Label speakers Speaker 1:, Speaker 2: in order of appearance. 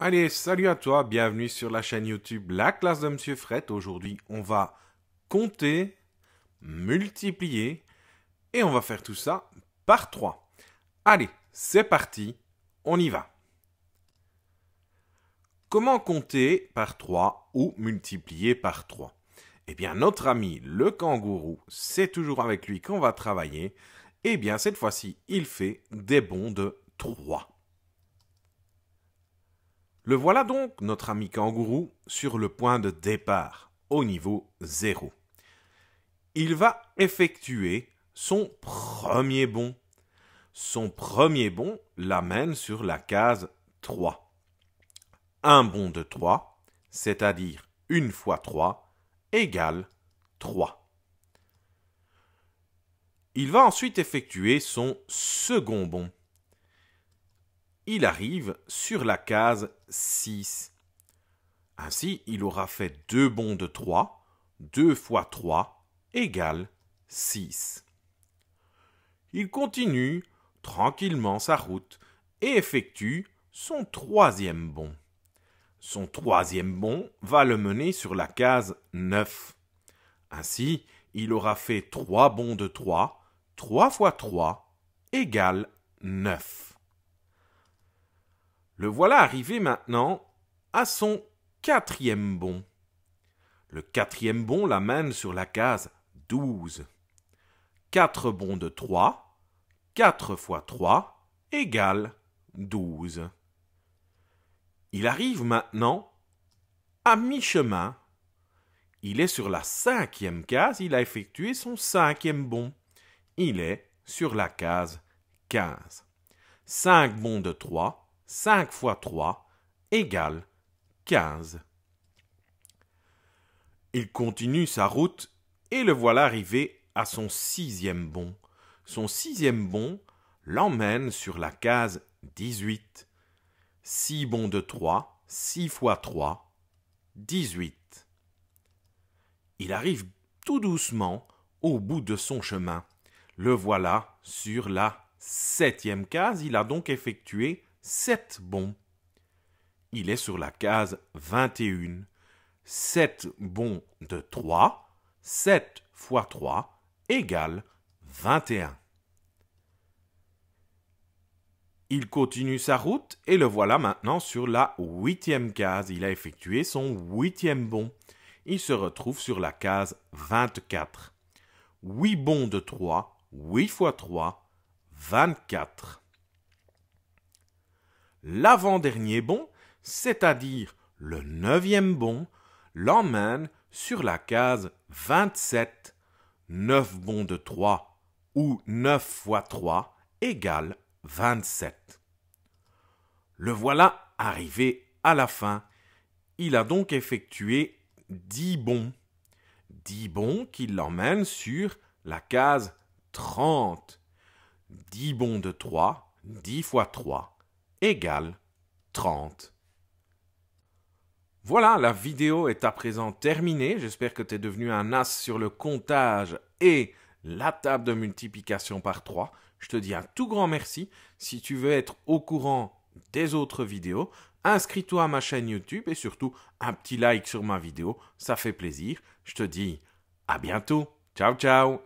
Speaker 1: Allez, salut à toi, bienvenue sur la chaîne YouTube La classe de Monsieur Fret. Aujourd'hui, on va compter, multiplier et on va faire tout ça par 3. Allez, c'est parti, on y va. Comment compter par 3 ou multiplier par 3 Eh bien, notre ami le kangourou, c'est toujours avec lui qu'on va travailler. Eh bien, cette fois-ci, il fait des bonds de 3. Le voilà donc, notre ami kangourou, sur le point de départ, au niveau 0. Il va effectuer son premier bond. Son premier bond l'amène sur la case 3. Un bond de 3, c'est-à-dire une fois 3, égale 3. Il va ensuite effectuer son second bond il arrive sur la case 6. Ainsi, il aura fait deux bonds de 3. 2 fois 3 égale 6. Il continue tranquillement sa route et effectue son troisième bond. Son troisième bond va le mener sur la case 9. Ainsi, il aura fait 3 bonds de 3. 3 fois 3 égale 9. Le voilà arrivé maintenant à son quatrième bond. Le quatrième bond l'amène sur la case 12. 4 bonds de 3, 4 fois 3 égale 12. Il arrive maintenant à mi-chemin. Il est sur la cinquième case, il a effectué son cinquième bond. Il est sur la case 15. 5 bonds de 3, 5 x 3 égale 15. Il continue sa route et le voilà arrivé à son sixième bond. Son sixième bond l'emmène sur la case 18. 6 bonds de 3, 6 x 3, 18. Il arrive tout doucement au bout de son chemin. Le voilà sur la septième case. Il a donc effectué 7 bons. Il est sur la case 21. 7 bons de 3, 7 fois 3 égale 21. Il continue sa route et le voilà maintenant sur la huitième case. Il a effectué son huitième bond. Il se retrouve sur la case 24. 8 bons de 3, 8 fois 3, 24 l'avant-dernier bond, c'est-à-dire le neuvième bond, l'emmène sur la case 27. 9 bons de 3 ou 9 fois 3 égale 27. Le voilà arrivé à la fin. Il a donc effectué 10 bons. 10 bons qui l'emmènent sur la case 30. 10 bons de 3, 10 fois 3 égale 30. Voilà, la vidéo est à présent terminée. J'espère que tu es devenu un as sur le comptage et la table de multiplication par 3. Je te dis un tout grand merci. Si tu veux être au courant des autres vidéos, inscris-toi à ma chaîne YouTube et surtout un petit like sur ma vidéo. Ça fait plaisir. Je te dis à bientôt. Ciao, ciao